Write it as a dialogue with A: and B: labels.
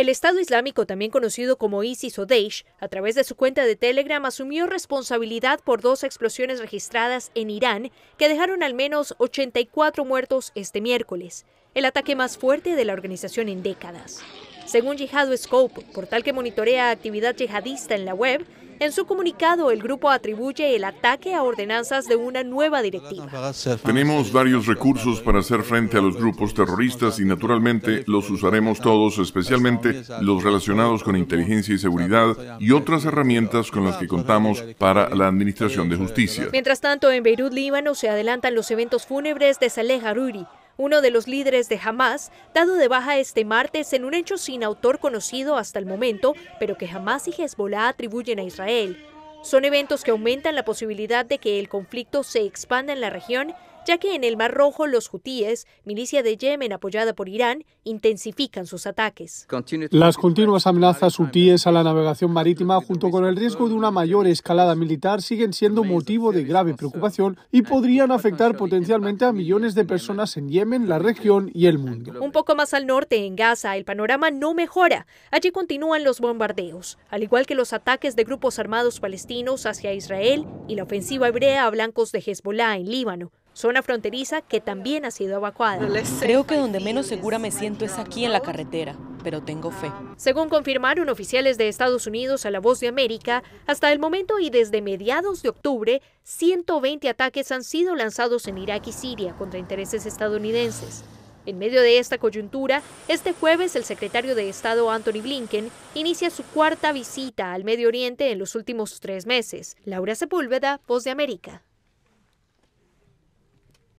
A: El Estado Islámico, también conocido como ISIS o Daesh, a través de su cuenta de Telegram asumió responsabilidad por dos explosiones registradas en Irán que dejaron al menos 84 muertos este miércoles, el ataque más fuerte de la organización en décadas. Según Jihad Scope, portal que monitorea actividad yihadista en la web, en su comunicado, el grupo atribuye el ataque a ordenanzas de una nueva directiva.
B: Tenemos varios recursos para hacer frente a los grupos terroristas y naturalmente los usaremos todos, especialmente los relacionados con inteligencia y seguridad y otras herramientas con las que contamos para la Administración de Justicia.
A: Mientras tanto, en Beirut, Líbano, se adelantan los eventos fúnebres de Saleh Haruri, uno de los líderes de Hamas, dado de baja este martes en un hecho sin autor conocido hasta el momento, pero que Hamas y Hezbollah atribuyen a Israel. Son eventos que aumentan la posibilidad de que el conflicto se expanda en la región ya que en el Mar Rojo los hutíes, milicia de Yemen apoyada por Irán, intensifican sus ataques.
C: Las continuas amenazas hutíes a la navegación marítima, junto con el riesgo de una mayor escalada militar, siguen siendo motivo de grave preocupación y podrían afectar potencialmente a millones de personas en Yemen, la región y el mundo.
A: Un poco más al norte, en Gaza, el panorama no mejora. Allí continúan los bombardeos, al igual que los ataques de grupos armados palestinos hacia Israel y la ofensiva hebrea a blancos de Hezbollah en Líbano zona fronteriza que también ha sido evacuada. Creo que donde menos segura me siento es aquí en la carretera, pero tengo fe. Según confirmaron oficiales de Estados Unidos a La Voz de América, hasta el momento y desde mediados de octubre, 120 ataques han sido lanzados en Irak y Siria contra intereses estadounidenses. En medio de esta coyuntura, este jueves el secretario de Estado Anthony Blinken inicia su cuarta visita al Medio Oriente en los últimos tres meses. Laura Sepúlveda, Voz de América.